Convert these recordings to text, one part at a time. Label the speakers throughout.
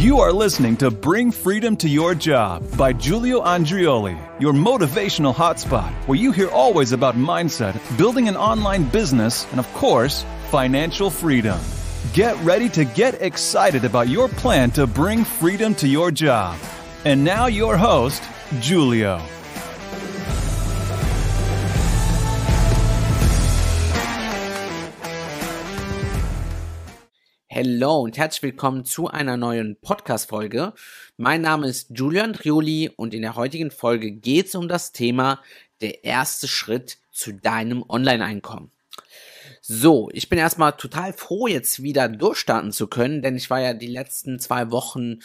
Speaker 1: You are listening to Bring Freedom to Your Job by Giulio Andrioli, your motivational hotspot, where you hear always about mindset, building an online business, and of course, financial freedom. Get ready to get excited about your plan to bring freedom to your job. And now, your host, Giulio. Hello und herzlich willkommen zu einer neuen Podcast-Folge. Mein Name ist Julian Trioli und in der heutigen Folge geht es um das Thema der erste Schritt zu deinem Online-Einkommen. So, ich bin erstmal total froh, jetzt wieder durchstarten zu können, denn ich war ja die letzten zwei Wochen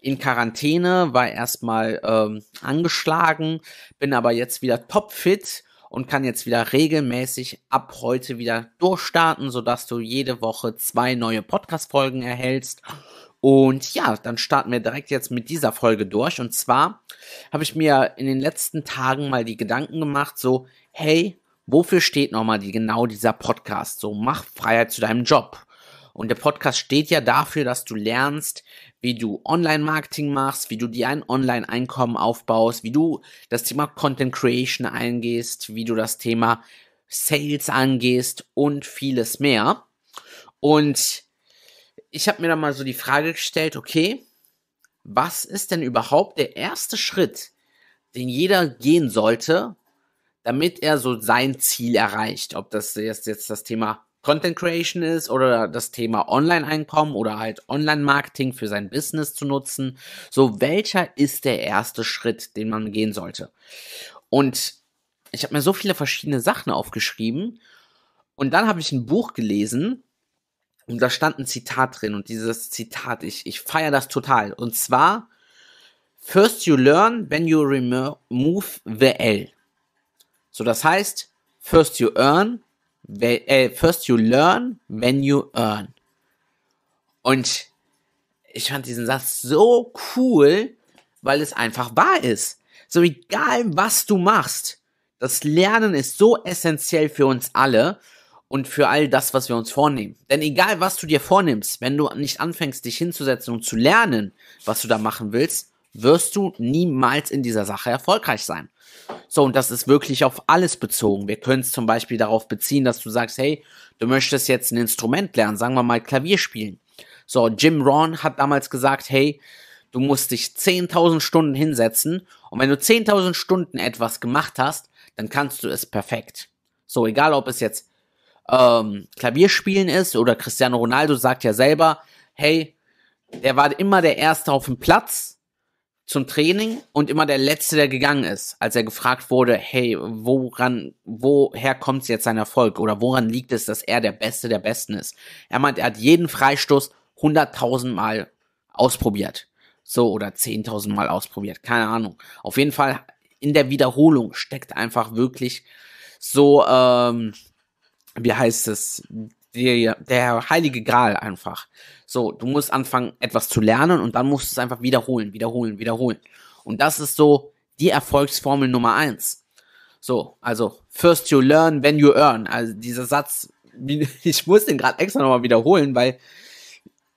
Speaker 1: in Quarantäne, war erstmal ähm, angeschlagen, bin aber jetzt wieder topfit und kann jetzt wieder regelmäßig ab heute wieder durchstarten, sodass du jede Woche zwei neue Podcast-Folgen erhältst. Und ja, dann starten wir direkt jetzt mit dieser Folge durch. Und zwar habe ich mir in den letzten Tagen mal die Gedanken gemacht, so, hey, wofür steht nochmal die, genau dieser Podcast? So, mach Freiheit zu deinem Job. Und der Podcast steht ja dafür, dass du lernst, wie du Online-Marketing machst, wie du dir ein Online-Einkommen aufbaust, wie du das Thema Content Creation eingehst, wie du das Thema Sales angehst und vieles mehr. Und ich habe mir dann mal so die Frage gestellt, okay, was ist denn überhaupt der erste Schritt, den jeder gehen sollte, damit er so sein Ziel erreicht? Ob das jetzt, jetzt das Thema Content Creation ist oder das Thema Online-Einkommen oder halt Online-Marketing für sein Business zu nutzen. So, welcher ist der erste Schritt, den man gehen sollte? Und ich habe mir so viele verschiedene Sachen aufgeschrieben und dann habe ich ein Buch gelesen und da stand ein Zitat drin und dieses Zitat, ich, ich feiere das total. Und zwar, first you learn, then you remove the L. So, das heißt, first you earn, äh, first you learn, when you earn. Und ich fand diesen Satz so cool, weil es einfach wahr ist. So egal, was du machst, das Lernen ist so essentiell für uns alle und für all das, was wir uns vornehmen. Denn egal, was du dir vornimmst, wenn du nicht anfängst, dich hinzusetzen und zu lernen, was du da machen willst, wirst du niemals in dieser Sache erfolgreich sein. So, und das ist wirklich auf alles bezogen. Wir können es zum Beispiel darauf beziehen, dass du sagst, hey, du möchtest jetzt ein Instrument lernen, sagen wir mal Klavier spielen. So, Jim Ron hat damals gesagt, hey, du musst dich 10.000 Stunden hinsetzen und wenn du 10.000 Stunden etwas gemacht hast, dann kannst du es perfekt. So, egal ob es jetzt ähm, Klavierspielen ist oder Cristiano Ronaldo sagt ja selber, hey, der war immer der Erste auf dem Platz, zum Training und immer der Letzte, der gegangen ist, als er gefragt wurde, hey, woran, woher kommt jetzt sein Erfolg oder woran liegt es, dass er der Beste der Besten ist? Er meint, er hat jeden Freistoß 100.000 Mal ausprobiert. So, oder 10.000 Mal ausprobiert. Keine Ahnung. Auf jeden Fall, in der Wiederholung steckt einfach wirklich so, ähm, wie heißt es, die, der heilige Gral einfach. So, du musst anfangen, etwas zu lernen und dann musst du es einfach wiederholen, wiederholen, wiederholen. Und das ist so die Erfolgsformel Nummer eins. So, also first you learn, then you earn. Also dieser Satz, ich muss den gerade extra nochmal wiederholen, weil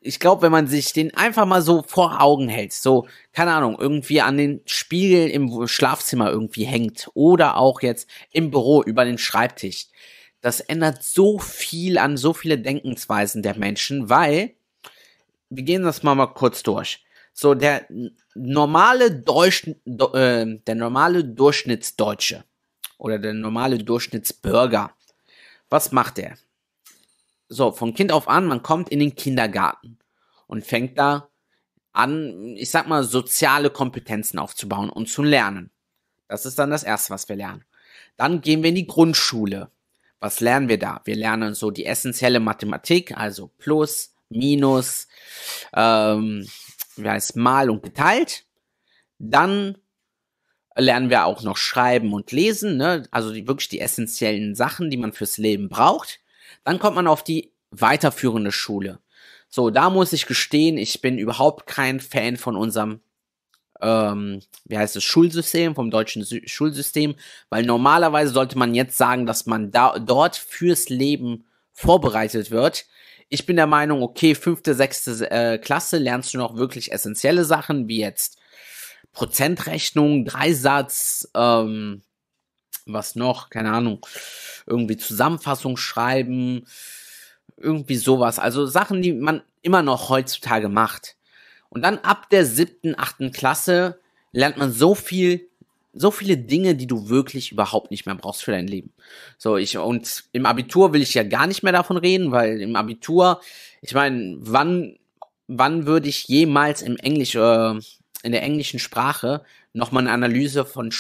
Speaker 1: ich glaube, wenn man sich den einfach mal so vor Augen hält, so, keine Ahnung, irgendwie an den Spiegel im Schlafzimmer irgendwie hängt oder auch jetzt im Büro über den Schreibtisch, das ändert so viel an so viele Denkensweisen der Menschen, weil, wir gehen das mal, mal kurz durch. So, der normale, Deutsch, äh, der normale Durchschnittsdeutsche oder der normale Durchschnittsbürger, was macht der? So, von Kind auf an, man kommt in den Kindergarten und fängt da an, ich sag mal, soziale Kompetenzen aufzubauen und zu lernen. Das ist dann das Erste, was wir lernen. Dann gehen wir in die Grundschule. Was lernen wir da? Wir lernen so die essentielle Mathematik, also plus, minus, ähm, wie heißt mal und geteilt. Dann lernen wir auch noch schreiben und lesen, ne? also die, wirklich die essentiellen Sachen, die man fürs Leben braucht. Dann kommt man auf die weiterführende Schule. So, da muss ich gestehen, ich bin überhaupt kein Fan von unserem ähm, wie heißt es, Schulsystem, vom deutschen Sü Schulsystem, weil normalerweise sollte man jetzt sagen, dass man da, dort fürs Leben vorbereitet wird. Ich bin der Meinung, okay, fünfte, sechste äh, Klasse lernst du noch wirklich essentielle Sachen, wie jetzt Prozentrechnung, Dreisatz, ähm, was noch, keine Ahnung, irgendwie Zusammenfassung schreiben, irgendwie sowas. Also Sachen, die man immer noch heutzutage macht. Und dann ab der siebten, achten Klasse lernt man so viel, so viele Dinge, die du wirklich überhaupt nicht mehr brauchst für dein Leben. So, ich, und im Abitur will ich ja gar nicht mehr davon reden, weil im Abitur, ich meine, wann, wann würde ich jemals im Englisch, äh, in der englischen Sprache nochmal eine Analyse von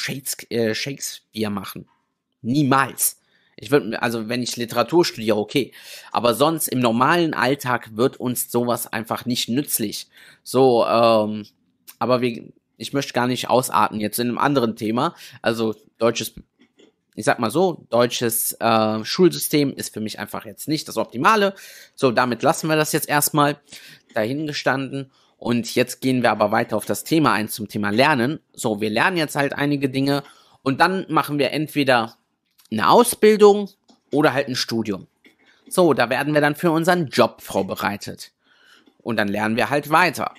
Speaker 1: äh, Shakespeare machen? Niemals. Ich würde, also wenn ich Literatur studiere, okay. Aber sonst im normalen Alltag wird uns sowas einfach nicht nützlich. So, ähm, aber wir, ich möchte gar nicht ausarten jetzt in einem anderen Thema. Also deutsches, ich sag mal so, deutsches äh, Schulsystem ist für mich einfach jetzt nicht das Optimale. So, damit lassen wir das jetzt erstmal dahingestanden. Und jetzt gehen wir aber weiter auf das Thema ein zum Thema Lernen. So, wir lernen jetzt halt einige Dinge und dann machen wir entweder eine Ausbildung oder halt ein Studium. So, da werden wir dann für unseren Job vorbereitet. Und dann lernen wir halt weiter.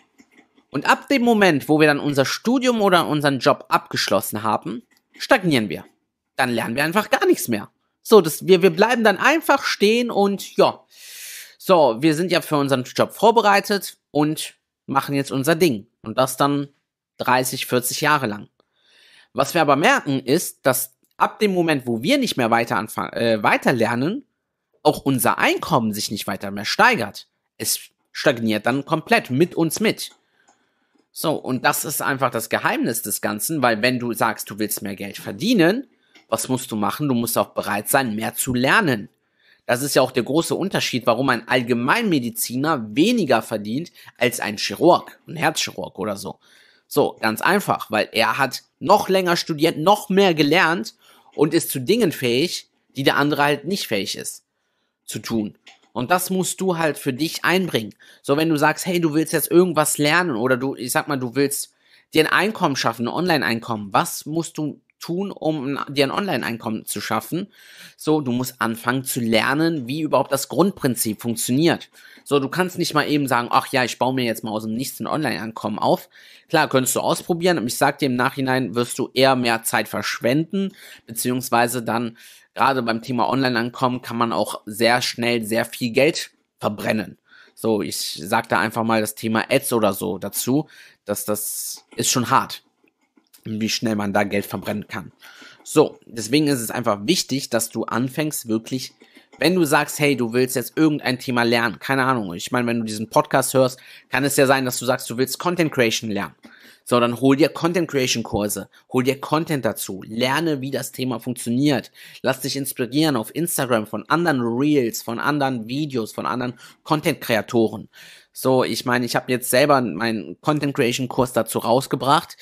Speaker 1: Und ab dem Moment, wo wir dann unser Studium oder unseren Job abgeschlossen haben, stagnieren wir. Dann lernen wir einfach gar nichts mehr. So, das, wir, wir bleiben dann einfach stehen und ja. So, wir sind ja für unseren Job vorbereitet und machen jetzt unser Ding. Und das dann 30, 40 Jahre lang. Was wir aber merken ist, dass ab dem Moment, wo wir nicht mehr weiter äh, weiter lernen, auch unser Einkommen sich nicht weiter mehr steigert. Es stagniert dann komplett mit uns mit. So, und das ist einfach das Geheimnis des Ganzen, weil wenn du sagst, du willst mehr Geld verdienen, was musst du machen? Du musst auch bereit sein, mehr zu lernen. Das ist ja auch der große Unterschied, warum ein Allgemeinmediziner weniger verdient als ein Chirurg, ein Herzchirurg oder so. So, ganz einfach, weil er hat noch länger studiert, noch mehr gelernt und ist zu Dingen fähig, die der andere halt nicht fähig ist zu tun. Und das musst du halt für dich einbringen. So, wenn du sagst, hey, du willst jetzt irgendwas lernen oder du, ich sag mal, du willst dir ein Einkommen schaffen, ein Online-Einkommen, was musst du tun, um dir ein Online-Einkommen zu schaffen. So, du musst anfangen zu lernen, wie überhaupt das Grundprinzip funktioniert. So, du kannst nicht mal eben sagen, ach ja, ich baue mir jetzt mal aus dem Nichts ein Online-Einkommen auf. Klar, könntest du ausprobieren, aber ich sag dir im Nachhinein, wirst du eher mehr Zeit verschwenden, beziehungsweise dann, gerade beim Thema Online-Einkommen, kann man auch sehr schnell sehr viel Geld verbrennen. So, ich sag da einfach mal das Thema Ads oder so dazu, dass das ist schon hart wie schnell man da Geld verbrennen kann. So, deswegen ist es einfach wichtig, dass du anfängst, wirklich, wenn du sagst, hey, du willst jetzt irgendein Thema lernen, keine Ahnung, ich meine, wenn du diesen Podcast hörst, kann es ja sein, dass du sagst, du willst Content Creation lernen. So, dann hol dir Content Creation Kurse, hol dir Content dazu, lerne, wie das Thema funktioniert, lass dich inspirieren auf Instagram von anderen Reels, von anderen Videos, von anderen Content Kreatoren. So, ich meine, ich habe jetzt selber meinen Content Creation Kurs dazu rausgebracht,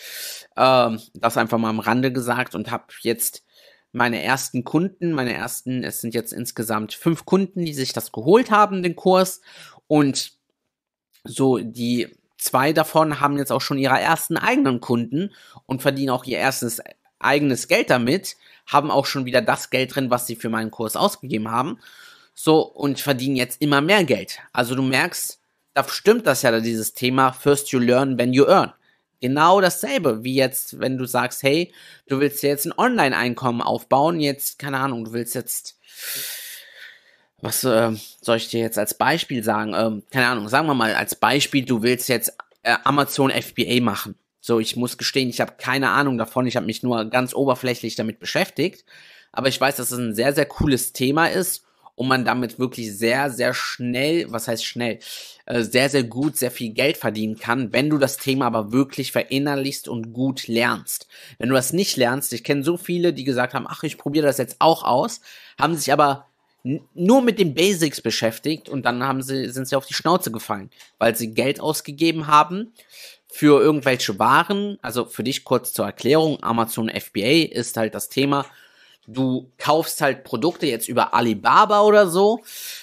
Speaker 1: ähm, das einfach mal am Rande gesagt und habe jetzt meine ersten Kunden, meine ersten, es sind jetzt insgesamt fünf Kunden, die sich das geholt haben, den Kurs und so die zwei davon haben jetzt auch schon ihre ersten eigenen Kunden und verdienen auch ihr erstes eigenes Geld damit, haben auch schon wieder das Geld drin, was sie für meinen Kurs ausgegeben haben. So und verdienen jetzt immer mehr Geld. Also du merkst, da stimmt das ja, dieses Thema First you learn, when you earn. Genau dasselbe, wie jetzt, wenn du sagst, hey, du willst jetzt ein Online-Einkommen aufbauen, jetzt, keine Ahnung, du willst jetzt, was äh, soll ich dir jetzt als Beispiel sagen? Ähm, keine Ahnung, sagen wir mal als Beispiel, du willst jetzt äh, Amazon FBA machen. So, ich muss gestehen, ich habe keine Ahnung davon, ich habe mich nur ganz oberflächlich damit beschäftigt, aber ich weiß, dass es ein sehr, sehr cooles Thema ist und man damit wirklich sehr, sehr schnell, was heißt schnell, äh, sehr, sehr gut, sehr viel Geld verdienen kann, wenn du das Thema aber wirklich verinnerlichst und gut lernst. Wenn du das nicht lernst, ich kenne so viele, die gesagt haben, ach, ich probiere das jetzt auch aus, haben sich aber nur mit den Basics beschäftigt und dann haben sie, sind sie auf die Schnauze gefallen, weil sie Geld ausgegeben haben für irgendwelche Waren. Also für dich kurz zur Erklärung, Amazon FBA ist halt das Thema, du kaufst halt Produkte jetzt über Alibaba oder so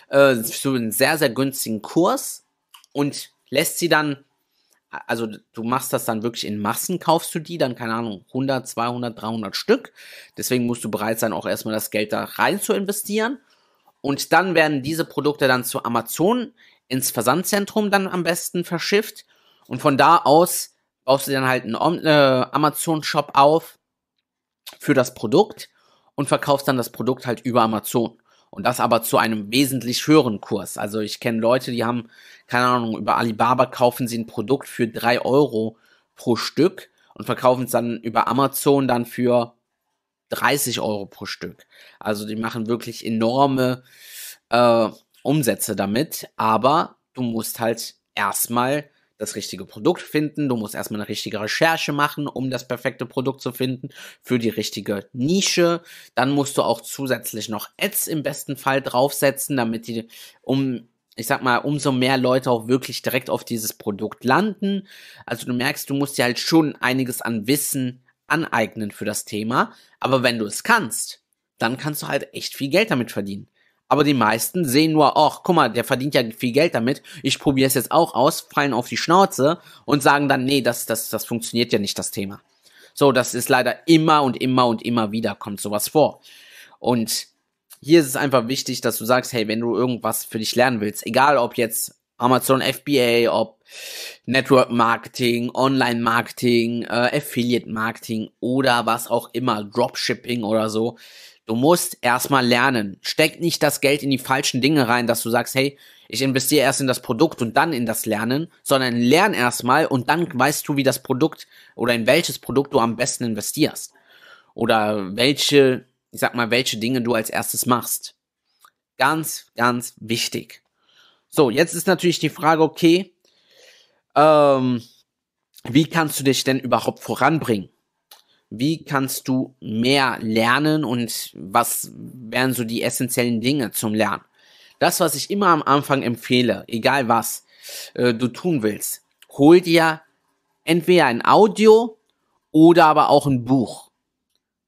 Speaker 1: äh, zu einem sehr, sehr günstigen Kurs und lässt sie dann, also du machst das dann wirklich in Massen, kaufst du die dann, keine Ahnung, 100, 200, 300 Stück. Deswegen musst du bereit sein, auch erstmal das Geld da rein zu investieren. Und dann werden diese Produkte dann zu Amazon ins Versandzentrum dann am besten verschifft. Und von da aus baust du dann halt einen äh, Amazon-Shop auf für das Produkt und verkaufst dann das Produkt halt über Amazon. Und das aber zu einem wesentlich höheren Kurs. Also ich kenne Leute, die haben, keine Ahnung, über Alibaba kaufen sie ein Produkt für drei Euro pro Stück und verkaufen es dann über Amazon dann für 30 Euro pro Stück. Also die machen wirklich enorme äh, Umsätze damit, aber du musst halt erstmal das richtige Produkt finden, du musst erstmal eine richtige Recherche machen, um das perfekte Produkt zu finden für die richtige Nische. Dann musst du auch zusätzlich noch Ads im besten Fall draufsetzen, damit die, um, ich sag mal, umso mehr Leute auch wirklich direkt auf dieses Produkt landen. Also du merkst, du musst dir halt schon einiges an Wissen aneignen für das Thema. Aber wenn du es kannst, dann kannst du halt echt viel Geld damit verdienen aber die meisten sehen nur, ach, guck mal, der verdient ja viel Geld damit, ich probiere es jetzt auch aus, fallen auf die Schnauze und sagen dann, nee, das, das, das funktioniert ja nicht, das Thema. So, das ist leider immer und immer und immer wieder kommt sowas vor. Und hier ist es einfach wichtig, dass du sagst, hey, wenn du irgendwas für dich lernen willst, egal ob jetzt Amazon FBA, ob Network Marketing, Online Marketing, äh, Affiliate Marketing oder was auch immer, Dropshipping oder so, Du musst erstmal lernen. Steck nicht das Geld in die falschen Dinge rein, dass du sagst, hey, ich investiere erst in das Produkt und dann in das Lernen, sondern lern erstmal und dann weißt du, wie das Produkt oder in welches Produkt du am besten investierst. Oder welche, ich sag mal, welche Dinge du als erstes machst. Ganz, ganz wichtig. So, jetzt ist natürlich die Frage, okay, ähm, wie kannst du dich denn überhaupt voranbringen? Wie kannst du mehr lernen und was wären so die essentiellen Dinge zum Lernen? Das, was ich immer am Anfang empfehle, egal was äh, du tun willst, hol dir entweder ein Audio oder aber auch ein Buch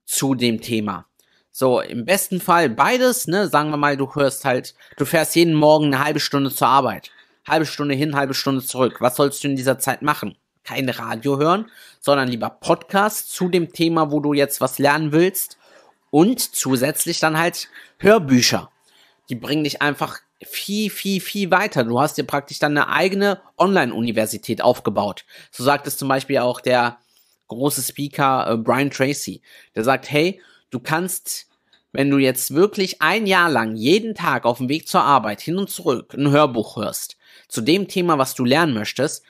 Speaker 1: zu dem Thema. So, im besten Fall beides, ne? Sagen wir mal, du hörst halt, du fährst jeden Morgen eine halbe Stunde zur Arbeit. Halbe Stunde hin, halbe Stunde zurück. Was sollst du in dieser Zeit machen? kein Radio hören, sondern lieber Podcast zu dem Thema, wo du jetzt was lernen willst. Und zusätzlich dann halt Hörbücher. Die bringen dich einfach viel, viel, viel weiter. Du hast dir praktisch dann eine eigene Online-Universität aufgebaut. So sagt es zum Beispiel auch der große Speaker äh, Brian Tracy. Der sagt, hey, du kannst, wenn du jetzt wirklich ein Jahr lang jeden Tag auf dem Weg zur Arbeit hin und zurück ein Hörbuch hörst, zu dem Thema, was du lernen möchtest,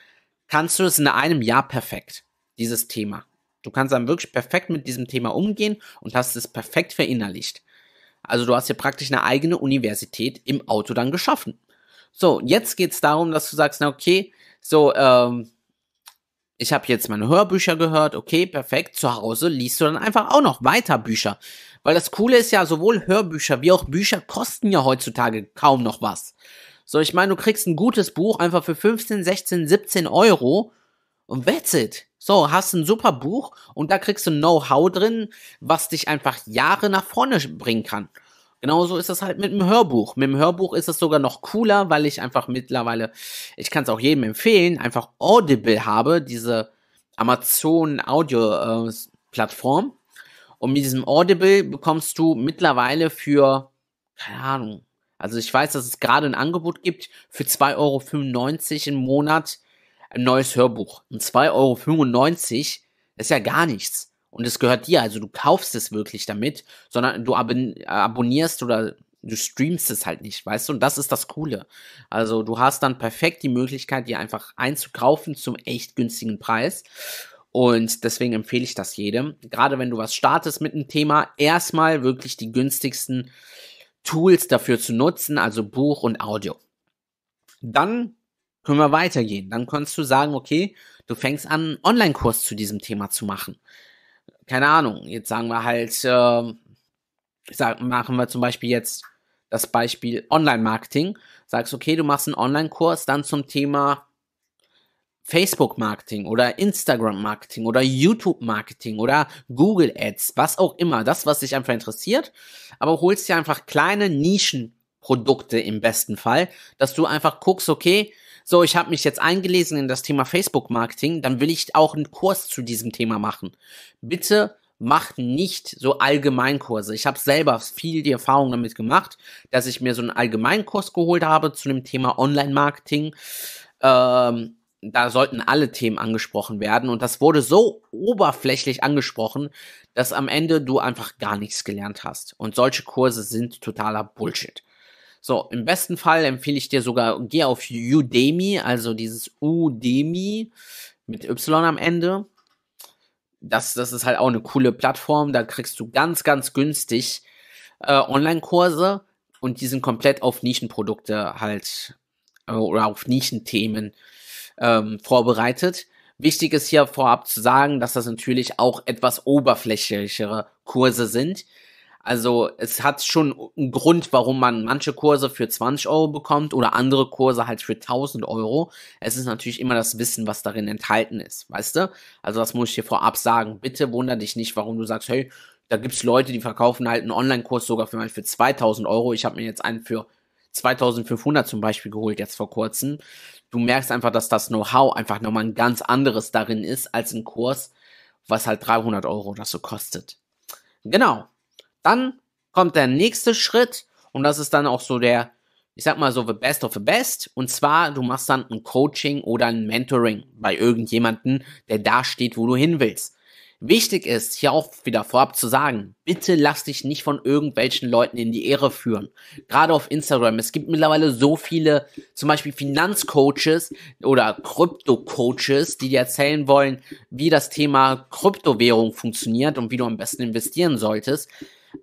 Speaker 1: kannst du es in einem Jahr perfekt, dieses Thema. Du kannst dann wirklich perfekt mit diesem Thema umgehen und hast es perfekt verinnerlicht. Also du hast hier praktisch eine eigene Universität im Auto dann geschaffen. So, jetzt geht es darum, dass du sagst, na okay, so, ähm, ich habe jetzt meine Hörbücher gehört, okay, perfekt. Zu Hause liest du dann einfach auch noch weiter Bücher. Weil das Coole ist ja, sowohl Hörbücher wie auch Bücher kosten ja heutzutage kaum noch was. So, ich meine, du kriegst ein gutes Buch einfach für 15, 16, 17 Euro und that's it. So, hast ein super Buch und da kriegst du Know-how drin, was dich einfach Jahre nach vorne bringen kann. Genauso ist das halt mit dem Hörbuch. Mit dem Hörbuch ist es sogar noch cooler, weil ich einfach mittlerweile, ich kann es auch jedem empfehlen, einfach Audible habe, diese Amazon Audio äh, Plattform. Und mit diesem Audible bekommst du mittlerweile für, keine Ahnung, also ich weiß, dass es gerade ein Angebot gibt für 2,95 Euro im Monat ein neues Hörbuch. Und 2,95 Euro ist ja gar nichts. Und es gehört dir, also du kaufst es wirklich damit, sondern du abon abonnierst oder du streamst es halt nicht, weißt du? Und das ist das Coole. Also du hast dann perfekt die Möglichkeit, dir einfach einzukaufen zum echt günstigen Preis. Und deswegen empfehle ich das jedem. Gerade wenn du was startest mit einem Thema, erstmal wirklich die günstigsten Tools dafür zu nutzen, also Buch und Audio. Dann können wir weitergehen. Dann kannst du sagen, okay, du fängst an, einen Online-Kurs zu diesem Thema zu machen. Keine Ahnung, jetzt sagen wir halt, äh, sag, machen wir zum Beispiel jetzt das Beispiel Online-Marketing. Sagst, okay, du machst einen Online-Kurs dann zum Thema Facebook-Marketing oder Instagram-Marketing oder YouTube-Marketing oder Google-Ads, was auch immer, das, was dich einfach interessiert, aber holst dir einfach kleine Nischenprodukte im besten Fall, dass du einfach guckst, okay, so, ich habe mich jetzt eingelesen in das Thema Facebook-Marketing, dann will ich auch einen Kurs zu diesem Thema machen. Bitte macht nicht so Allgemeinkurse. Ich habe selber viel die Erfahrung damit gemacht, dass ich mir so einen Allgemeinkurs geholt habe zu dem Thema Online-Marketing. Ähm, da sollten alle Themen angesprochen werden und das wurde so oberflächlich angesprochen, dass am Ende du einfach gar nichts gelernt hast. Und solche Kurse sind totaler Bullshit. So, im besten Fall empfehle ich dir sogar, geh auf Udemy, also dieses Udemy mit Y am Ende. Das, das ist halt auch eine coole Plattform, da kriegst du ganz, ganz günstig äh, Online-Kurse und die sind komplett auf Nischenprodukte halt äh, oder auf Nischenthemen ähm, vorbereitet. Wichtig ist hier vorab zu sagen, dass das natürlich auch etwas oberflächlichere Kurse sind. Also es hat schon einen Grund, warum man manche Kurse für 20 Euro bekommt oder andere Kurse halt für 1000 Euro. Es ist natürlich immer das Wissen, was darin enthalten ist, weißt du? Also das muss ich hier vorab sagen. Bitte wunder dich nicht, warum du sagst, hey, da gibt's Leute, die verkaufen halt einen Online-Kurs sogar für, für 2000 Euro. Ich habe mir jetzt einen für 2500 zum Beispiel geholt, jetzt vor kurzem du merkst einfach, dass das Know-how einfach nochmal ein ganz anderes darin ist als ein Kurs, was halt 300 Euro oder so kostet. Genau. Dann kommt der nächste Schritt und das ist dann auch so der, ich sag mal so, the best of the best. Und zwar, du machst dann ein Coaching oder ein Mentoring bei irgendjemanden, der da steht, wo du hin willst. Wichtig ist, hier auch wieder vorab zu sagen, bitte lass dich nicht von irgendwelchen Leuten in die Ehre führen. Gerade auf Instagram. Es gibt mittlerweile so viele, zum Beispiel Finanzcoaches oder Krypto-Coaches, die dir erzählen wollen, wie das Thema Kryptowährung funktioniert und wie du am besten investieren solltest.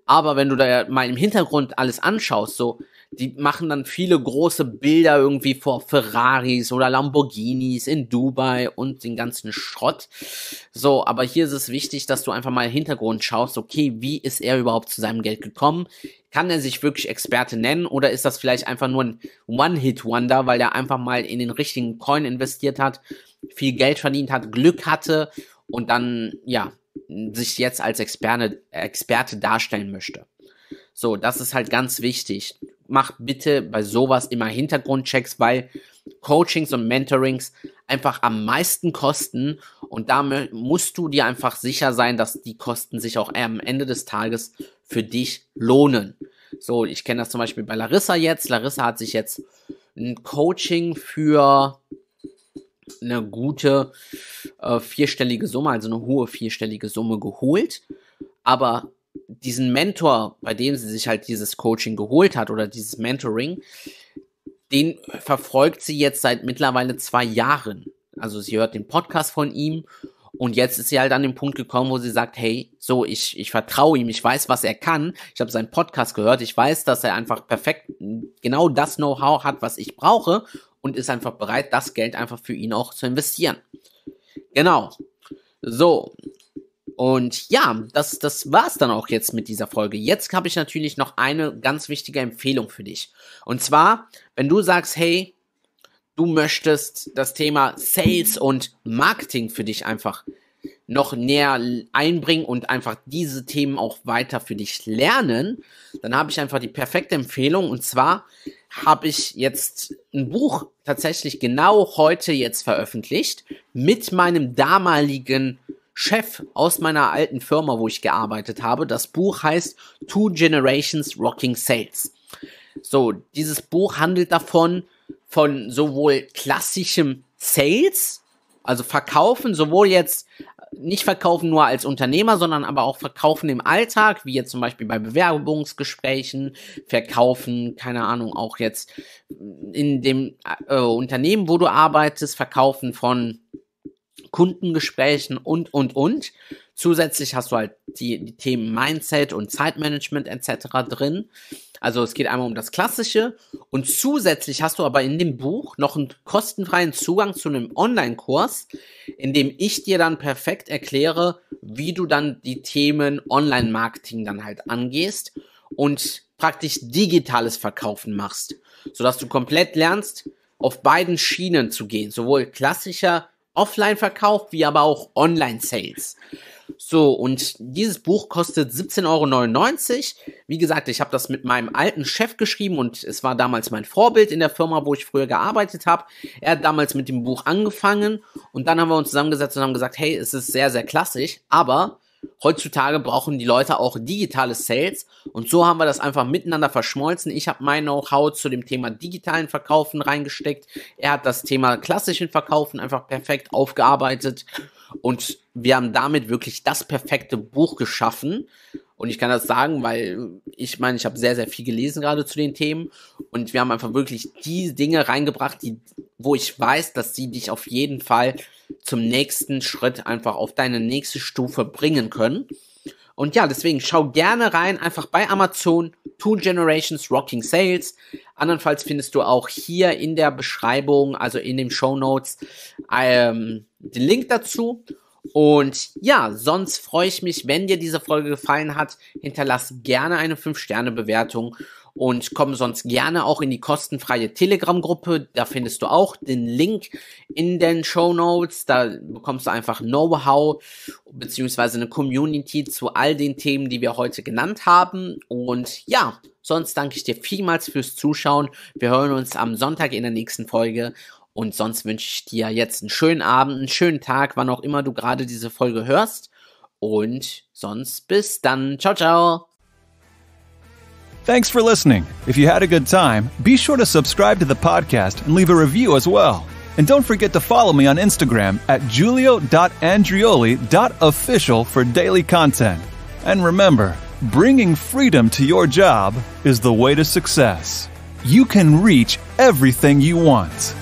Speaker 1: Aber wenn du da mal im Hintergrund alles anschaust, so, die machen dann viele große Bilder irgendwie vor Ferraris oder Lamborghinis in Dubai und den ganzen Schrott. So, aber hier ist es wichtig, dass du einfach mal Hintergrund schaust, okay, wie ist er überhaupt zu seinem Geld gekommen? Kann er sich wirklich Experte nennen oder ist das vielleicht einfach nur ein One-Hit-Wonder, weil er einfach mal in den richtigen Coin investiert hat, viel Geld verdient hat, Glück hatte und dann, ja, sich jetzt als Experte, Experte darstellen möchte. So, das ist halt ganz wichtig macht bitte bei sowas immer Hintergrundchecks, weil Coachings und Mentorings einfach am meisten kosten und damit musst du dir einfach sicher sein, dass die Kosten sich auch am Ende des Tages für dich lohnen. So, ich kenne das zum Beispiel bei Larissa jetzt. Larissa hat sich jetzt ein Coaching für eine gute äh, vierstellige Summe, also eine hohe vierstellige Summe geholt. Aber diesen Mentor, bei dem sie sich halt dieses Coaching geholt hat oder dieses Mentoring, den verfolgt sie jetzt seit mittlerweile zwei Jahren. Also sie hört den Podcast von ihm und jetzt ist sie halt an den Punkt gekommen, wo sie sagt, hey, so, ich, ich vertraue ihm, ich weiß, was er kann. Ich habe seinen Podcast gehört, ich weiß, dass er einfach perfekt genau das Know-how hat, was ich brauche und ist einfach bereit, das Geld einfach für ihn auch zu investieren. Genau. So, und ja, das, das es dann auch jetzt mit dieser Folge. Jetzt habe ich natürlich noch eine ganz wichtige Empfehlung für dich. Und zwar, wenn du sagst, hey, du möchtest das Thema Sales und Marketing für dich einfach noch näher einbringen und einfach diese Themen auch weiter für dich lernen, dann habe ich einfach die perfekte Empfehlung. Und zwar habe ich jetzt ein Buch tatsächlich genau heute jetzt veröffentlicht mit meinem damaligen Chef aus meiner alten Firma, wo ich gearbeitet habe. Das Buch heißt Two Generations Rocking Sales. So, dieses Buch handelt davon, von sowohl klassischem Sales, also Verkaufen, sowohl jetzt nicht Verkaufen nur als Unternehmer, sondern aber auch Verkaufen im Alltag, wie jetzt zum Beispiel bei Bewerbungsgesprächen, Verkaufen, keine Ahnung, auch jetzt in dem äh, Unternehmen, wo du arbeitest, Verkaufen von Kundengesprächen und, und, und. Zusätzlich hast du halt die, die Themen Mindset und Zeitmanagement etc. drin. Also es geht einmal um das Klassische und zusätzlich hast du aber in dem Buch noch einen kostenfreien Zugang zu einem Online-Kurs, in dem ich dir dann perfekt erkläre, wie du dann die Themen Online-Marketing dann halt angehst und praktisch digitales Verkaufen machst, sodass du komplett lernst, auf beiden Schienen zu gehen, sowohl klassischer Offline-Verkauf wie aber auch Online-Sales. So, und dieses Buch kostet 17,99 Euro. Wie gesagt, ich habe das mit meinem alten Chef geschrieben und es war damals mein Vorbild in der Firma, wo ich früher gearbeitet habe. Er hat damals mit dem Buch angefangen und dann haben wir uns zusammengesetzt und haben gesagt, hey, es ist sehr, sehr klassisch, aber heutzutage brauchen die Leute auch digitale Sales und so haben wir das einfach miteinander verschmolzen. Ich habe mein Know-how zu dem Thema digitalen Verkaufen reingesteckt. Er hat das Thema klassischen Verkaufen einfach perfekt aufgearbeitet und wir haben damit wirklich das perfekte Buch geschaffen, und ich kann das sagen, weil ich meine, ich habe sehr, sehr viel gelesen gerade zu den Themen. Und wir haben einfach wirklich die Dinge reingebracht, die, wo ich weiß, dass sie dich auf jeden Fall zum nächsten Schritt einfach auf deine nächste Stufe bringen können. Und ja, deswegen schau gerne rein, einfach bei Amazon, Two Generations Rocking Sales. Andernfalls findest du auch hier in der Beschreibung, also in den Show Notes, ähm, den Link dazu. Und ja, sonst freue ich mich, wenn dir diese Folge gefallen hat, hinterlass gerne eine 5-Sterne-Bewertung und komm sonst gerne auch in die kostenfreie Telegram-Gruppe. Da findest du auch den Link in den Show Notes. Da bekommst du einfach Know-how bzw. eine Community zu all den Themen, die wir heute genannt haben. Und ja, sonst danke ich dir vielmals fürs Zuschauen. Wir hören uns am Sonntag in der nächsten Folge. Und sonst wünsche ich dir jetzt einen schönen Abend, einen schönen Tag, wann auch immer du gerade diese Folge hörst. Und sonst bis dann. Ciao, ciao. Thanks for listening. If you had a good time, be sure to subscribe to the podcast and leave a review as well. And don't forget to follow me on Instagram at julio.andrioli.official for daily content. And remember, bringing freedom to your job is the way to success. You can reach everything you want.